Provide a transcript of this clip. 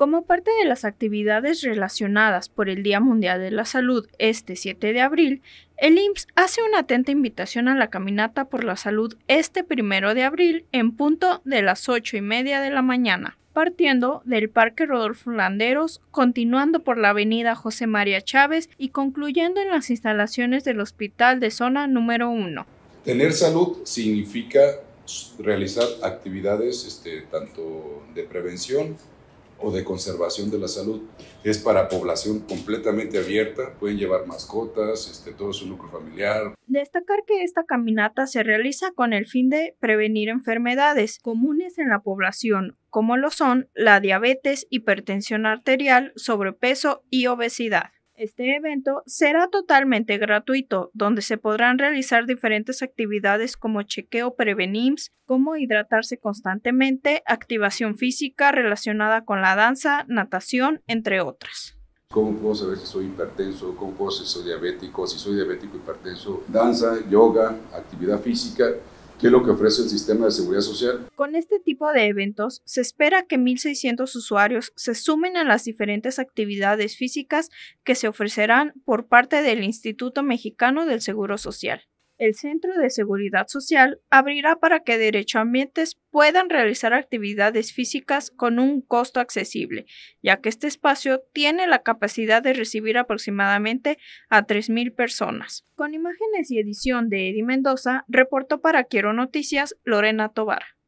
Como parte de las actividades relacionadas por el Día Mundial de la Salud este 7 de abril, el IMSS hace una atenta invitación a la caminata por la salud este 1 de abril en punto de las 8 y media de la mañana, partiendo del Parque Rodolfo Landeros, continuando por la Avenida José María Chávez y concluyendo en las instalaciones del Hospital de Zona número 1. Tener salud significa realizar actividades este, tanto de prevención, o de conservación de la salud. Es para población completamente abierta, pueden llevar mascotas, este, todo su núcleo familiar. Destacar que esta caminata se realiza con el fin de prevenir enfermedades comunes en la población, como lo son la diabetes, hipertensión arterial, sobrepeso y obesidad. Este evento será totalmente gratuito, donde se podrán realizar diferentes actividades como chequeo prevenims, como hidratarse constantemente, activación física relacionada con la danza, natación, entre otras. ¿Cómo puedo saber si soy hipertenso? ¿Cómo puedo saber si soy diabético? Si soy diabético, hipertenso, danza, yoga, actividad física. ¿Qué es lo que ofrece el sistema de seguridad social. Con este tipo de eventos, se espera que 1.600 usuarios se sumen a las diferentes actividades físicas que se ofrecerán por parte del Instituto Mexicano del Seguro Social el Centro de Seguridad Social abrirá para que derechohabientes puedan realizar actividades físicas con un costo accesible, ya que este espacio tiene la capacidad de recibir aproximadamente a 3.000 personas. Con imágenes y edición de Eddie Mendoza, reportó para Quiero Noticias Lorena Tobar.